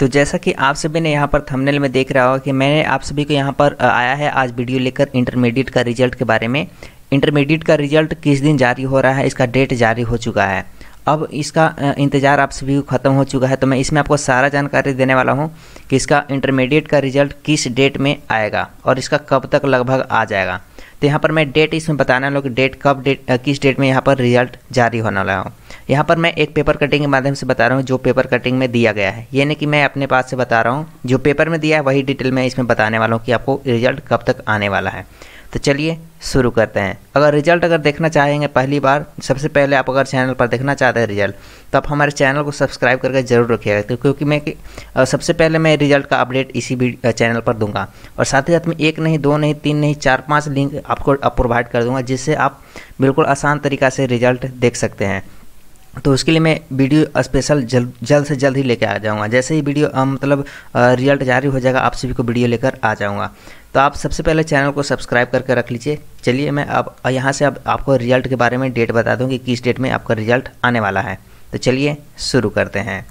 तो जैसा कि आप सभी ने यहाँ पर थंबनेल में देख रहा होगा कि मैंने आप सभी को यहाँ पर आया है आज वीडियो लेकर इंटरमीडिएट का रिजल्ट के बारे में इंटरमीडिएट का रिजल्ट किस दिन जारी हो रहा है इसका डेट जारी हो चुका है अब इसका इंतज़ार आप सभी को ख़त्म हो चुका है तो मैं इसमें आपको सारा जानकारी देने वाला हूँ कि इसका इंटरमीडिएट का रिजल्ट किस डेट में आएगा और इसका कब तक लगभग आ जाएगा तो यहाँ पर मैं डेट इसमें बताने वाला हूँ कि डेट कब डेट किस डेट में यहाँ पर रिजल्ट जारी होने वाला हूँ यहाँ पर मैं एक पेपर कटिंग के माध्यम से बता रहा हूँ जो पेपर कटिंग में दिया गया है ये नहीं कि मैं अपने पास से बता रहा हूँ जो पेपर में दिया है वही डिटेल मैं इसमें बताने वाला हूँ कि आपको रिजल्ट कब तक आने वाला है तो चलिए शुरू करते हैं अगर रिजल्ट अगर देखना चाहेंगे पहली बार सबसे पहले आप अगर चैनल पर देखना चाहते हैं रिजल्ट तो आप हमारे चैनल को सब्सक्राइब करके जरूर रखिएगा तो क्योंकि मैं सबसे पहले मैं रिजल्ट का अपडेट इसी भी चैनल पर दूंगा और साथ ही साथ में एक नहीं दो नहीं तीन नहीं चार पाँच लिंक आपको प्रोवाइड कर दूंगा जिससे आप बिल्कुल आसान तरीका से रिजल्ट देख सकते हैं तो उसके लिए मैं वीडियो स्पेशल जल्द जल्द से जल्द ही लेकर आ जाऊँगा जैसे ही वीडियो आ, मतलब रिजल्ट जारी हो जाएगा आप सभी को वीडियो लेकर आ जाऊँगा तो आप सबसे पहले चैनल को सब्सक्राइब करके रख लीजिए चलिए मैं अब यहाँ से अब आपको रिजल्ट के बारे में डेट बता दूँ कि किस डेट में आपका रिजल्ट आने वाला है तो चलिए शुरू करते हैं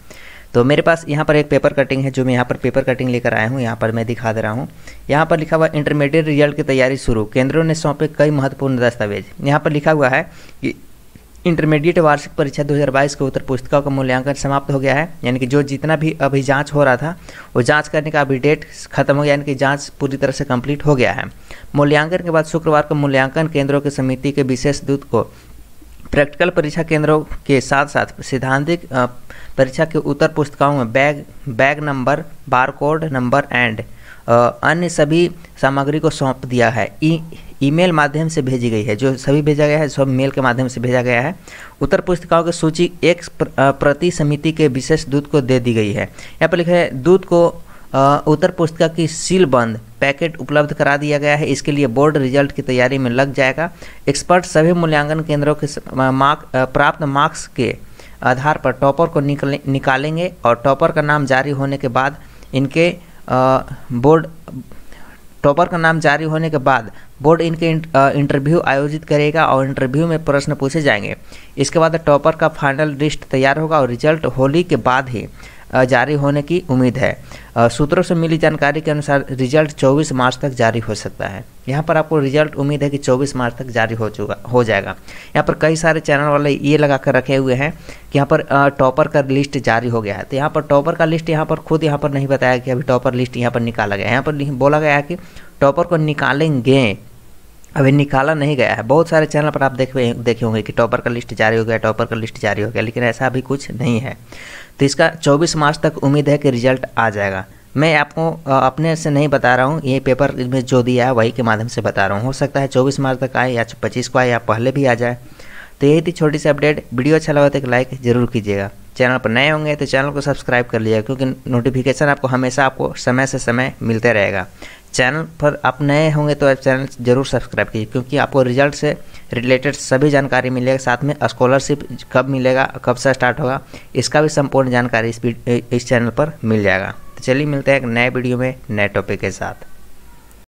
तो मेरे पास यहाँ पर एक पेपर कटिंग है जो मैं यहाँ पर पेपर कटिंग लेकर आया हूँ यहाँ पर मैं दिखा दे रहा हूँ यहाँ पर लिखा हुआ इंटरमीडिएट रिजल्ट की तैयारी शुरू केंद्रों ने सौंपे कई महत्वपूर्ण दस्तावेज यहाँ पर लिखा हुआ है कि इंटरमीडिएट वार्षिक परीक्षा 2022 के उत्तर पुस्तिका का मूल्यांकन समाप्त हो गया है यानी कि जो जितना भी अभी जांच हो रहा था वो जांच करने का अभी डेट खत्म हो गया यानी कि जांच पूरी तरह से कंप्लीट हो गया है मूल्यांकन के बाद शुक्रवार को मूल्यांकन केंद्रों की के समिति के विशेष दूत को प्रैक्टिकल परीक्षा केंद्रों के साथ साथ सिद्धांतिक परीक्षा के उत्तर पुस्तिकाओं में bag bag number barcode number and अन्य सभी सामग्री को सौंप दिया है ई ईमेल माध्यम से भेजी गई है जो सभी भेजा गया है सब मेल के माध्यम से भेजा गया है उत्तर पुस्तिकाओं की सूची एक प्रति समिति के विशेष दूत को दे दी गई है यहाँ पर लिखा है दूत को उत्तर पुस्तिका की सीलबंद पैकेट उपलब्ध करा दिया गया है इसके लिए बोर्ड रिजल्ट की तैयारी में लग जाएगा एक्सपर्ट सभी मूल्यांकन केंद्रों के मार्क प्राप्त मार्क्स के आधार पर टॉपर को निकले निकालेंगे और टॉपर का नाम जारी होने के बाद इनके बोर्ड टॉपर का नाम जारी होने के बाद बोर्ड इनके इंटरव्यू आयोजित करेगा और इंटरव्यू में प्रश्न पूछे जाएंगे इसके बाद टॉपर का फाइनल लिस्ट तैयार होगा और रिजल्ट होली के बाद ही जारी होने की उम्मीद है सूत्रों से मिली जानकारी के अनुसार रिजल्ट 24 मार्च तक जारी हो सकता है यहाँ पर आपको रिजल्ट उम्मीद है कि 24 मार्च तक जारी हो चुका हो जाएगा यहाँ पर कई सारे चैनल वाले ये लगा कर रखे हुए हैं कि यहाँ पर टॉपर का लिस्ट जारी हो गया है तो यहाँ पर टॉपर का लिस्ट यहाँ पर खुद यहाँ पर नहीं बताया कि अभी टॉपर लिस्ट यहाँ पर निकाला गया है यहाँ पर बोला गया है कि टॉपर को निकालेंगे अभी निकाला नहीं गया है बहुत सारे चैनल पर आप देख देखे होंगे कि टॉपर का लिस्ट जारी हो गया टॉपर का लिस्ट जारी हो गया लेकिन ऐसा अभी कुछ नहीं है तो इसका 24 मार्च तक उम्मीद है कि रिजल्ट आ जाएगा मैं आपको अपने से नहीं बता रहा हूँ ये पेपर में जो दिया है वही के माध्यम से बता रहा हूँ हो सकता है चौबीस मार्च तक आए या पच्चीस को आए या पहले भी आ जाए तो यही थी छोटी सी अपडेट वीडियो अच्छा लगा तो एक लाइक ज़रूर कीजिएगा चैनल पर नए होंगे तो चैनल को सब्सक्राइब कर लीजिएगा क्योंकि नोटिफिकेशन आपको हमेशा आपको समय से समय मिलते रहेगा चैनल पर आप नए होंगे तो आप चैनल जरूर सब्सक्राइब कीजिए क्योंकि आपको रिजल्ट से रिलेटेड सभी जानकारी मिलेगा साथ में स्कॉलरशिप कब मिलेगा कब से स्टार्ट होगा इसका भी संपूर्ण जानकारी इस, इस चैनल पर मिल जाएगा तो चलिए मिलते हैं एक नए वीडियो में नए टॉपिक के साथ